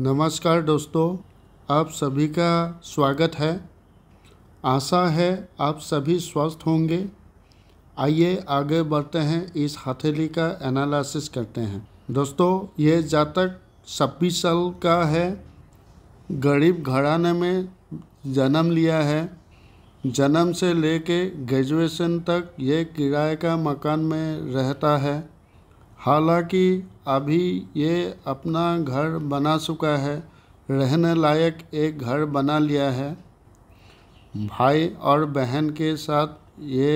नमस्कार दोस्तों आप सभी का स्वागत है आशा है आप सभी स्वस्थ होंगे आइए आगे बढ़ते हैं इस हथेली का एनालिसिस करते हैं दोस्तों ये जातक छब्बीस साल का है गरीब घराने में जन्म लिया है जन्म से लेके ग्रेजुएशन तक ये किराए का मकान में रहता है हालांकि अभी ये अपना घर बना चुका है रहने लायक एक घर बना लिया है भाई और बहन के साथ ये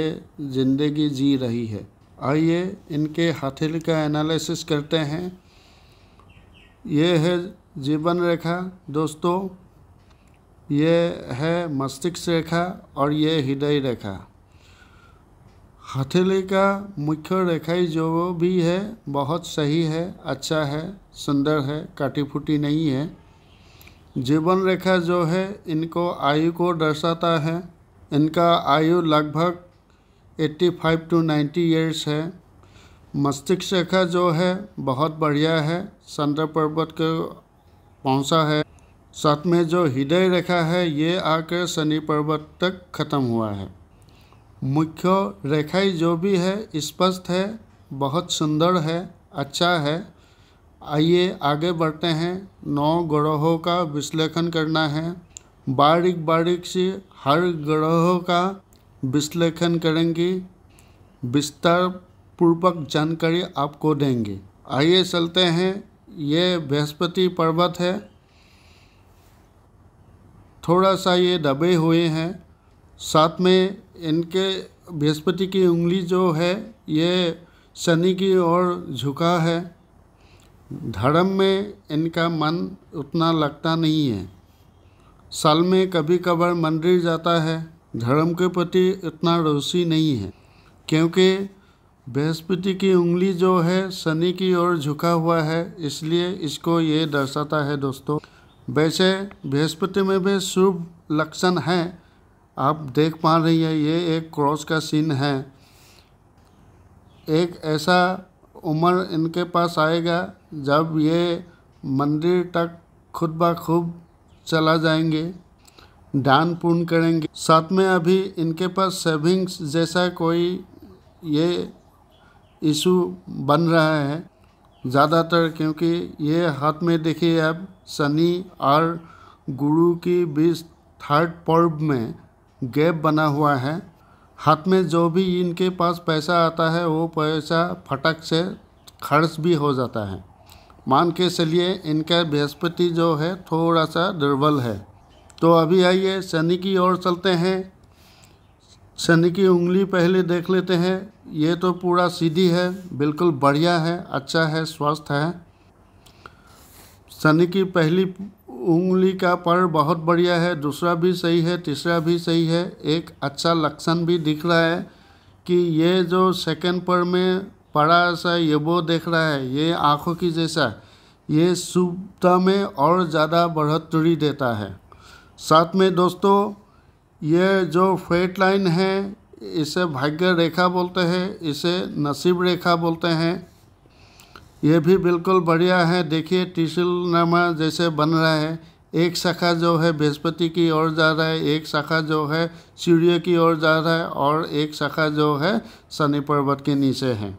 ज़िंदगी जी रही है आइए इनके हथेली का एनालिसिस करते हैं ये है जीवन रेखा दोस्तों ये है मस्तिष्क रेखा और ये हृदय रेखा हथेली का मुख्य रेखाई जो भी है बहुत सही है अच्छा है सुंदर है काटी फूटी नहीं है जीवन रेखा जो है इनको आयु को दर्शाता है इनका आयु लगभग 85 टू 90 ईयर्स है मस्तिष्क रेखा जो है बहुत बढ़िया है चंद्र पर्वत को पहुंचा है साथ में जो हृदय रेखा है ये आकर शनि पर्वत तक ख़त्म हुआ है मुख्य रेखाएँ जो भी है स्पष्ट है बहुत सुंदर है अच्छा है आइए आगे बढ़ते हैं नौ ग्रहों का विश्लेषण करना है बारीक बारीक से हर ग्रहों का विश्लेषण करेंगे विस्तार पूर्वक जानकारी आपको देंगे आइए चलते हैं ये बृहस्पति पर्वत है थोड़ा सा ये दबे हुए हैं साथ में इनके बृहस्पति की उंगली जो है ये शनि की ओर झुका है धर्म में इनका मन उतना लगता नहीं है साल में कभी कभार मंदिर जाता है धर्म के प्रति उतना रुचि नहीं है क्योंकि बृहस्पति की उंगली जो है शनि की ओर झुका हुआ है इसलिए इसको ये दर्शाता है दोस्तों वैसे बृहस्पति में भी शुभ लक्षण हैं आप देख पा रही हैं ये एक क्रॉस का सीन है एक ऐसा उम्र इनके पास आएगा जब ये मंदिर तक खुद ब खुद चला जाएंगे दान पूर्ण करेंगे साथ में अभी इनके पास सेविंग्स जैसा कोई ये इशू बन रहा है ज़्यादातर क्योंकि ये हाथ में देखिए अब शनि और गुरु की बीस थर्ड पर्व में गैप बना हुआ है हाथ में जो भी इनके पास पैसा आता है वो पैसा फटक से खर्च भी हो जाता है मान के चलिए इनका बृहस्पति जो है थोड़ा सा दुर्बल है तो अभी आइए शनि की ओर चलते हैं शनि की उंगली पहले देख लेते हैं ये तो पूरा सीधी है बिल्कुल बढ़िया है अच्छा है स्वस्थ है शनि की पहली उंगली का पर बहुत बढ़िया है दूसरा भी सही है तीसरा भी सही है एक अच्छा लक्षण भी दिख रहा है कि ये जो सेकंड पर में पड़ा सा ये वो देख रहा है ये आँखों की जैसा ये शुभता में और ज़्यादा बढ़ोतरी देता है साथ में दोस्तों ये जो फेट लाइन है इसे भाग्य रेखा बोलते हैं इसे नसीब रेखा बोलते हैं ये भी बिल्कुल बढ़िया है देखिए त्रिशूल नामा जैसे बन रहा है एक शाखा जो है बृहस्पति की ओर जा रहा है एक शाखा जो है सूर्य की ओर जा रहा है और एक शाखा जो है शनि पर्वत के नीचे है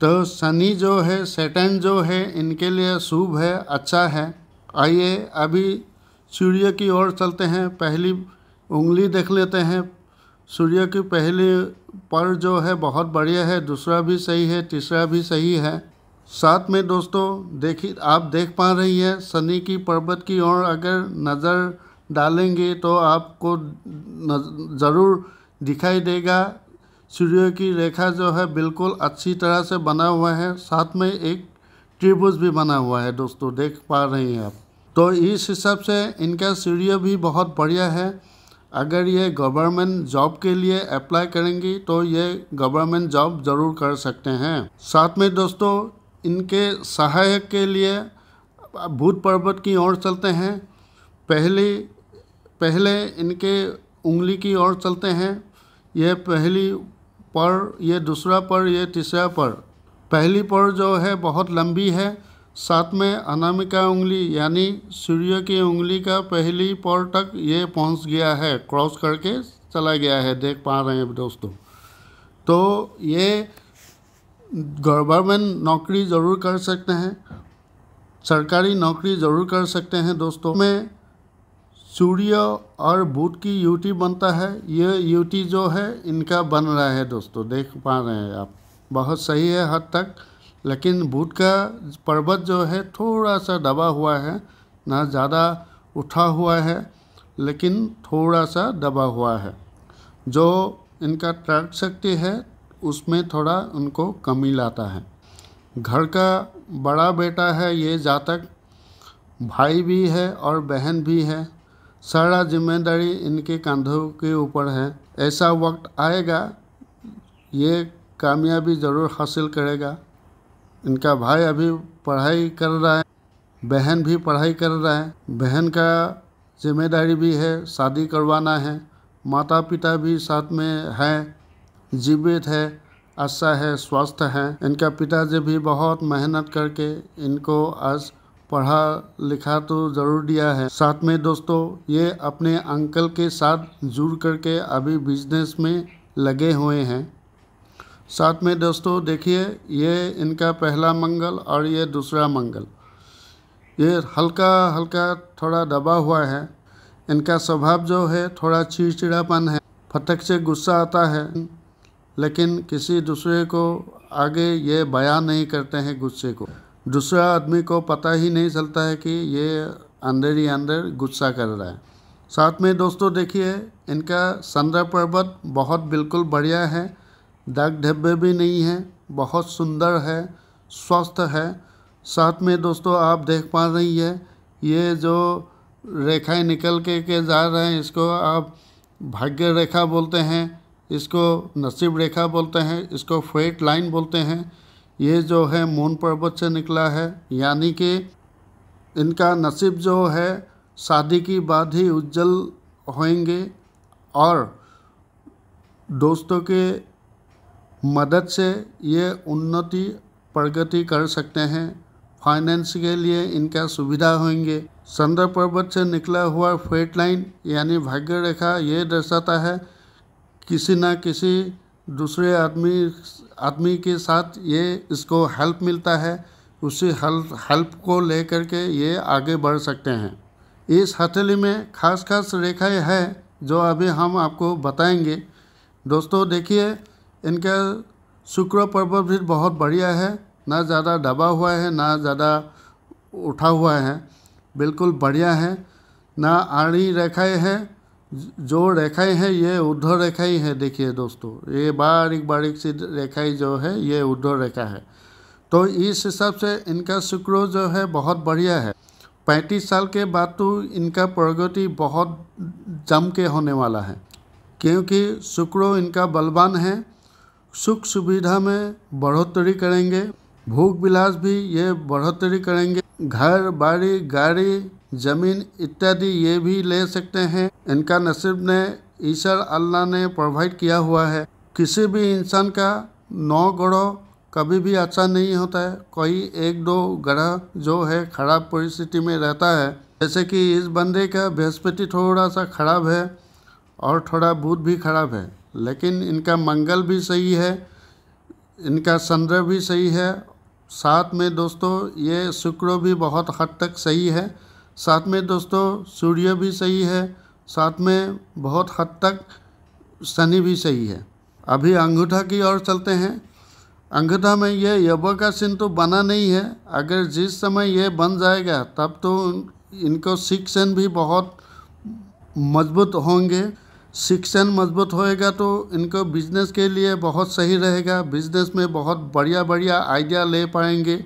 तो शनि जो है सेटन जो है इनके लिए शुभ है अच्छा है आइए अभी सूर्य की ओर चलते हैं पहली उंगली देख लेते हैं सूर्य की पहली पर जो है बहुत बढ़िया है दूसरा भी सही है तीसरा भी सही है साथ में दोस्तों देखिए आप देख पा रही है शनि की पर्वत की ओर अगर नज़र डालेंगे तो आपको ज़रूर दिखाई देगा सूर्य की रेखा जो है बिल्कुल अच्छी तरह से बना हुआ है साथ में एक त्रिभुज भी बना हुआ है दोस्तों देख पा रहे हैं आप तो इस हिसाब से इनका सूर्य भी बहुत बढ़िया है अगर ये गवर्नमेंट जॉब के लिए अप्लाई करेंगी तो ये गवर्नमेंट जॉब ज़रूर कर सकते हैं साथ में दोस्तों इनके सहायक के लिए भूत पर्वत की ओर चलते हैं पहली पहले इनके उंगली की ओर चलते हैं यह पहली पर यह दूसरा पर यह तीसरा पर पहली पर जो है बहुत लंबी है साथ में अनामिका उंगली यानी सूर्य की उंगली का पहली पर तक ये पहुंच गया है क्रॉस करके चला गया है देख पा रहे हैं दोस्तों तो ये गवर्नमेंट नौकरी ज़रूर कर सकते हैं सरकारी नौकरी ज़रूर कर सकते हैं दोस्तों में सूर्य और बुध की यूटी बनता है ये यूटी जो है इनका बन रहा है दोस्तों देख पा रहे हैं आप बहुत सही है हद तक लेकिन बुध का पर्वत जो है थोड़ा सा दबा हुआ है ना ज़्यादा उठा हुआ है लेकिन थोड़ा सा दबा हुआ है जो इनका ट्रक शक्ति है उसमें थोड़ा उनको कमी लाता है घर का बड़ा बेटा है ये जातक भाई भी है और बहन भी है सारा जिम्मेदारी इनके कंधों के ऊपर है ऐसा वक्त आएगा ये कामयाबी ज़रूर हासिल करेगा इनका भाई अभी पढ़ाई कर रहा है बहन भी पढ़ाई कर रहा है बहन का जिम्मेदारी भी है शादी करवाना है माता पिता भी साथ में हैं जीवित है अच्छा है स्वस्थ है इनका पिताजी भी बहुत मेहनत करके इनको आज पढ़ा लिखा तो ज़रूर दिया है साथ में दोस्तों ये अपने अंकल के साथ जुड़ करके अभी बिजनेस में लगे हुए हैं साथ में दोस्तों देखिए ये इनका पहला मंगल और ये दूसरा मंगल ये हल्का हल्का थोड़ा दबा हुआ है इनका स्वभाव जो है थोड़ा चिड़चिड़ापन है फटक से गुस्सा आता है लेकिन किसी दूसरे को आगे ये बयान नहीं करते हैं गुस्से को दूसरा आदमी को पता ही नहीं चलता है कि ये अंदर ही अंदर गुस्सा कर रहा है साथ में दोस्तों देखिए इनका संद्र पर्वत बहुत बिल्कुल बढ़िया है दाग धब्बे भी नहीं हैं बहुत सुंदर है स्वस्थ है साथ में दोस्तों आप देख पा रही है ये जो रेखाएं निकल के के जा रहे हैं इसको आप भाग्य रेखा बोलते हैं इसको नसीब रेखा बोलते हैं इसको फेट लाइन बोलते हैं ये जो है मून पर्वत से निकला है यानी कि इनका नसीब जो है शादी की बाद ही उज्जवल होंगे और दोस्तों के मदद से ये उन्नति प्रगति कर सकते हैं फाइनेंस के लिए इनका सुविधा होंगे चंद्र पर्वत से निकला हुआ फेट लाइन यानी भाग्य रेखा ये दर्शाता है किसी ना किसी दूसरे आदमी आदमी के साथ ये इसको हेल्प मिलता है उसी हेल्प हेल्प को लेकर के ये आगे बढ़ सकते हैं इस हथेली में खास खास रेखाएं हैं जो अभी हम आपको बताएंगे दोस्तों देखिए इनका शुक्र पर्व भी बहुत बढ़िया है ना ज़्यादा दबा हुआ है ना ज़्यादा उठा हुआ है बिल्कुल बढ़िया है ना आड़ी रेखाएं हैं जो रेखाएं हैं ये उद्धव रेखाएं हैं देखिए दोस्तों ये बारीक बारीक सी रेखाएं जो है ये उधर रेखा है तो इस हिसाब से इनका शुक्र जो है बहुत बढ़िया है पैंतीस साल के बाद तो इनका प्रगति बहुत जम के होने वाला है क्योंकि शुक्र इनका बलवान है सुख सुविधा में बढ़ोतरी करेंगे भूख विलास भी ये बढ़ोतरी करेंगे घर बाड़ी गाड़ी जमीन इत्यादि ये भी ले सकते हैं इनका नसीब ने ईश्वर अल्लाह ने प्रोवाइड किया हुआ है किसी भी इंसान का नौ ग्रह कभी भी अच्छा नहीं होता है कोई एक दो ग्रह जो है खराब परिस्थिति में रहता है जैसे कि इस बंदे का बृहस्पति थोड़ा सा खराब है और थोड़ा बुध भी खराब है लेकिन इनका मंगल भी सही है इनका चंद्र भी सही है साथ में दोस्तों ये शुक्र भी बहुत हद तक सही है साथ में दोस्तों सूर्य भी सही है साथ में बहुत हद तक शनि भी सही है अभी अंगूठा की ओर चलते हैं अंगूठा में ये यब का सिंह तो बना नहीं है अगर जिस समय ये बन जाएगा तब तो इनको सेन भी बहुत मजबूत होंगे शिक्षण मजबूत होएगा तो इनको बिजनेस के लिए बहुत सही रहेगा बिजनेस में बहुत बढ़िया बढ़िया आइडिया ले पाएंगे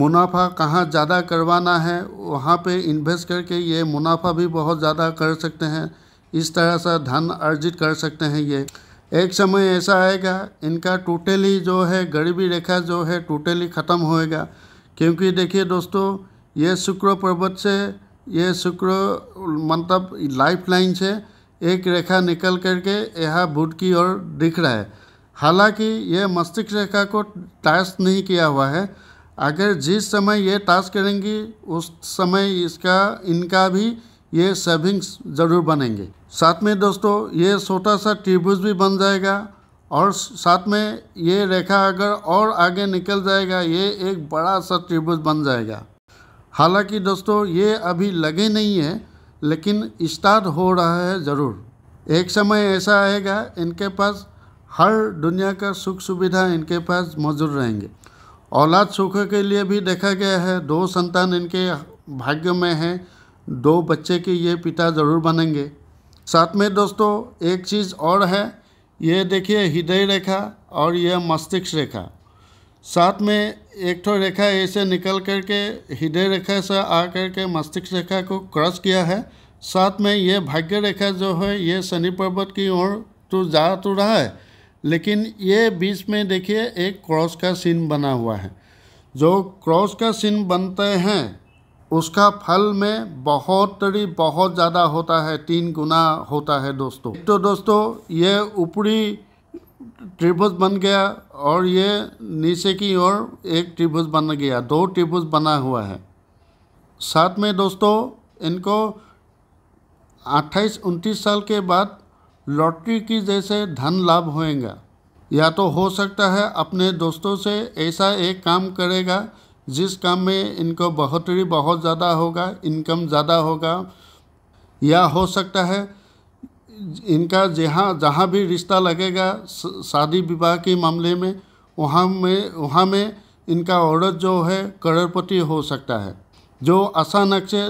मुनाफा कहाँ ज़्यादा करवाना है वहाँ पे इन्वेस्ट करके ये मुनाफा भी बहुत ज़्यादा कर सकते हैं इस तरह से धन अर्जित कर सकते हैं ये एक समय ऐसा आएगा इनका टोटली जो है गरीबी रेखा जो है टोटली ख़त्म होएगा क्योंकि देखिए दोस्तों ये शुक्र पर्वत से ये शुक्र मतलब लाइफ लाइन से एक रेखा निकल करके यहाँ बुट की ओर दिख रहा है हालांकि यह मस्तिष्क रेखा को टास्क नहीं किया हुआ है अगर जिस समय ये टास्क करेंगी उस समय इसका इनका भी ये सेविंग्स ज़रूर बनेंगे साथ में दोस्तों ये छोटा सा त्रिभुज भी बन जाएगा और साथ में ये रेखा अगर और आगे निकल जाएगा ये एक बड़ा सा त्रिभुज बन जाएगा हालांकि दोस्तों ये अभी लगे नहीं है लेकिन स्टार्ट हो रहा है ज़रूर एक समय ऐसा आएगा इनके पास हर दुनिया का सुख सुविधा इनके पास मौजूद रहेंगे औलाद सुख के लिए भी देखा गया है दो संतान इनके भाग्य में है दो बच्चे के ये पिता ज़रूर बनेंगे साथ में दोस्तों एक चीज़ और है ये देखिए हृदय रेखा और यह मस्तिष्क रेखा साथ में एक ठो रेखा ऐसे निकल करके हृदय रेखा से आ करके मस्तिष्क रेखा को क्रॉस किया है साथ में ये भाग्य रेखा जो है ये शनि पर्वत की ओर तो जा तो रहा है लेकिन ये बीच में देखिए एक क्रॉस का सीन बना हुआ है जो क्रॉस का सीन बनते हैं उसका फल में बहुत ही बहुत ज़्यादा होता है तीन गुना होता है दोस्तों तो दोस्तों ये ऊपरी त्रिभुज बन गया और ये नीचे की ओर एक त्रिभुज बन गया दो त्रिभुज बना हुआ है साथ में दोस्तों इनको 28 उनतीस साल के बाद लॉटरी की जैसे धन लाभ होएगा या तो हो सकता है अपने दोस्तों से ऐसा एक काम करेगा जिस काम में इनको बढ़ोतरी बहुत ज़्यादा होगा इनकम ज़्यादा होगा या हो सकता है इनका जहाँ जहाँ भी रिश्ता लगेगा शादी विवाह के मामले में वहाँ में वहाँ में इनका औरत जो है करोड़पति हो सकता है जो अचानक से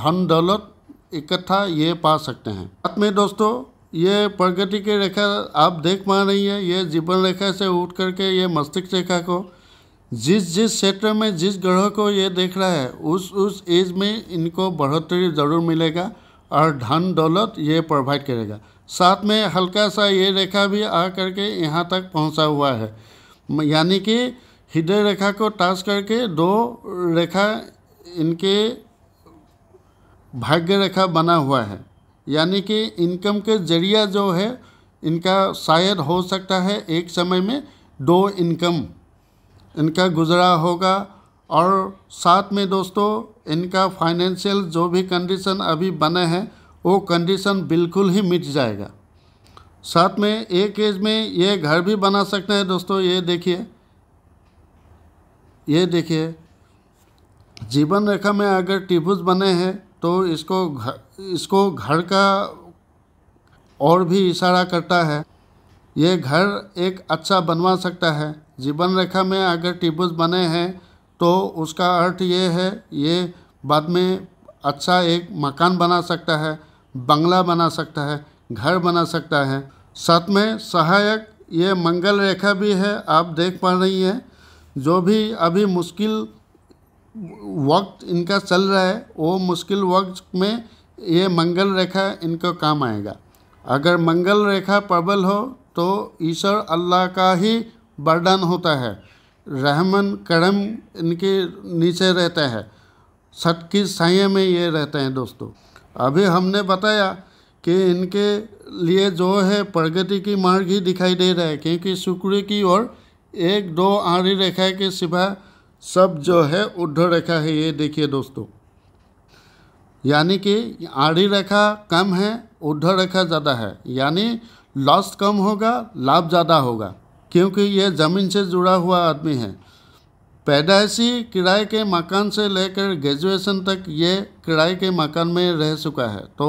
धन दौलत इकट्ठा ये पा सकते हैं साथ में दोस्तों ये प्रगति की रेखा आप देख पा रही हैं ये जीवन रेखा से उठ करके ये मस्तिष्क रेखा को जिस जिस क्षेत्र में जिस ग्रह को ये देख रहा है उस उस एज में इनको बढ़ोतरी ज़रूर मिलेगा और धन दौलत ये प्रोवाइड करेगा साथ में हल्का सा ये रेखा भी आ करके यहाँ तक पहुँचा हुआ है यानी कि हृदय रेखा को टाच करके दो रेखा इनके भाग्य रेखा बना हुआ है यानी कि इनकम के जरिया जो है इनका शायद हो सकता है एक समय में दो इनकम इनका गुजरा होगा और साथ में दोस्तों इनका फाइनेंशियल जो भी कंडीशन अभी बने हैं वो कंडीशन बिल्कुल ही मिट जाएगा साथ में एक एज में ये घर भी बना सकते हैं दोस्तों ये देखिए ये देखिए जीवन रेखा में अगर त्रिभुज बने हैं तो इसको घर इसको घर का और भी इशारा करता है ये घर एक अच्छा बनवा सकता है जीवन रेखा में अगर त्रिभुज बने हैं तो उसका अर्थ ये है ये बाद में अच्छा एक मकान बना सकता है बंगला बना सकता है घर बना सकता है साथ में सहायक ये मंगल रेखा भी है आप देख पा रही हैं जो भी अभी मुश्किल वक्त इनका चल रहा है वो मुश्किल वक्त में ये मंगल रेखा इनको काम आएगा अगर मंगल रेखा प्रबल हो तो ईश्वर अल्लाह का ही वरदान होता है रहमन करम इनके नीचे रहता है छत की साइए में ये रहते हैं दोस्तों अभी हमने बताया कि इनके लिए जो है प्रगति की मार्ग ही दिखाई दे रहा है क्योंकि शुक्र की ओर एक दो आड़ी रेखा के सिवा सब जो है उद्धव रेखा है ये देखिए दोस्तों यानी कि आड़ी रेखा कम है उद्धव रेखा ज़्यादा है यानी लॉस कम होगा लाभ ज़्यादा होगा क्योंकि ये ज़मीन से जुड़ा हुआ आदमी है पैदाइशी किराए के मकान से लेकर ग्रेजुएशन तक ये किराए के मकान में रह चुका है तो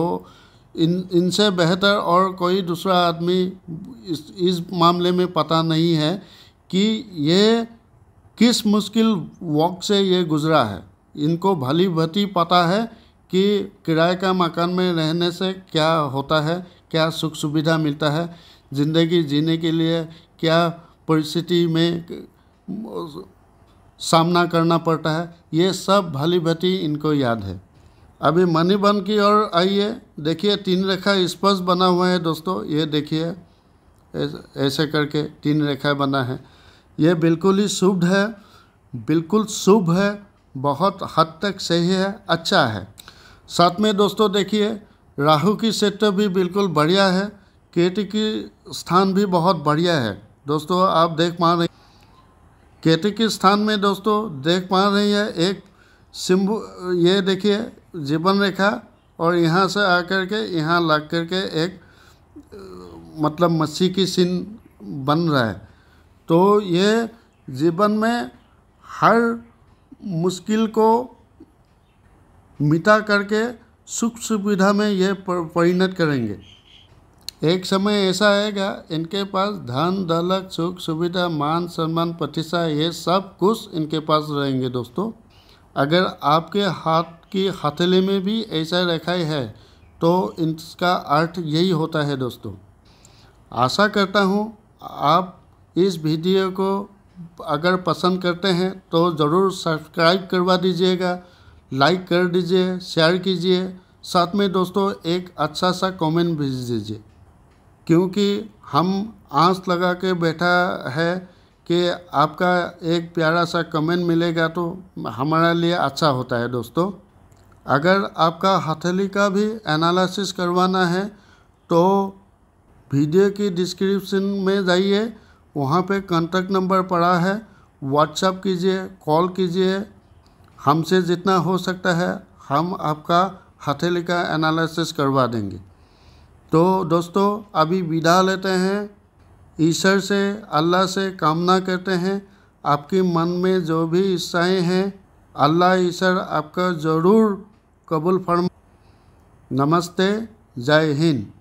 इन इनसे बेहतर और कोई दूसरा आदमी इस इस मामले में पता नहीं है कि ये किस मुश्किल वॉक से ये गुजरा है इनको भली भती पता है कि किराए का मकान में रहने से क्या होता है क्या सुख सुविधा मिलता है ज़िंदगी जीने के लिए क्या परिस्थिति में सामना करना पड़ता है ये सब भली भती इनको याद है अभी मणिबन की ओर आइए देखिए तीन रेखा स्पष्ट बना हुआ है दोस्तों ये देखिए ऐसे करके तीन रेखा बना है ये बिल्कुल ही शुभ है बिल्कुल शुभ है बहुत हद तक सही है अच्छा है साथ में दोस्तों देखिए राहु की क्षेत्र भी बिल्कुल बढ़िया है केट की स्थान भी बहुत बढ़िया है दोस्तों आप देख पा रहे केटी के स्थान में दोस्तों देख पा रहे हैं एक सिम्बु ये देखिए जीवन रेखा और यहाँ से आकर के यहाँ लग करके एक मतलब मछी की सीन बन रहा है तो ये जीवन में हर मुश्किल को मिटा करके सुख सुविधा में ये परिणत करेंगे एक समय ऐसा आएगा इनके पास धन दौलत सुख सुविधा मान सम्मान प्रतिष्ठा ये सब कुछ इनके पास रहेंगे दोस्तों अगर आपके हाथ की हथेली में भी ऐसा रेखाई है तो इसका अर्थ यही होता है दोस्तों आशा करता हूँ आप इस वीडियो को अगर पसंद करते हैं तो ज़रूर सब्सक्राइब करवा दीजिएगा लाइक कर दीजिए शेयर कीजिए साथ में दोस्तों एक अच्छा सा कमेंट भेज दीजिए क्योंकि हम आंस लगा के बैठा है कि आपका एक प्यारा सा कमेंट मिलेगा तो हमारा लिए अच्छा होता है दोस्तों अगर आपका हथेली का भी एनालिसिस करवाना है तो वीडियो की डिस्क्रिप्शन में जाइए वहाँ पे कॉन्टैक्ट नंबर पड़ा है व्हाट्सअप कीजिए कॉल कीजिए हमसे जितना हो सकता है हम आपका हथेली का एनालिसिस करवा देंगे तो दोस्तों अभी विदा लेते हैं ईश्वर से अल्लाह से कामना करते हैं आपके मन में जो भी इच्छाएँ हैं अल्लाह ईश्वर आपका ज़रूर कबूल फरमा नमस्ते जय हिंद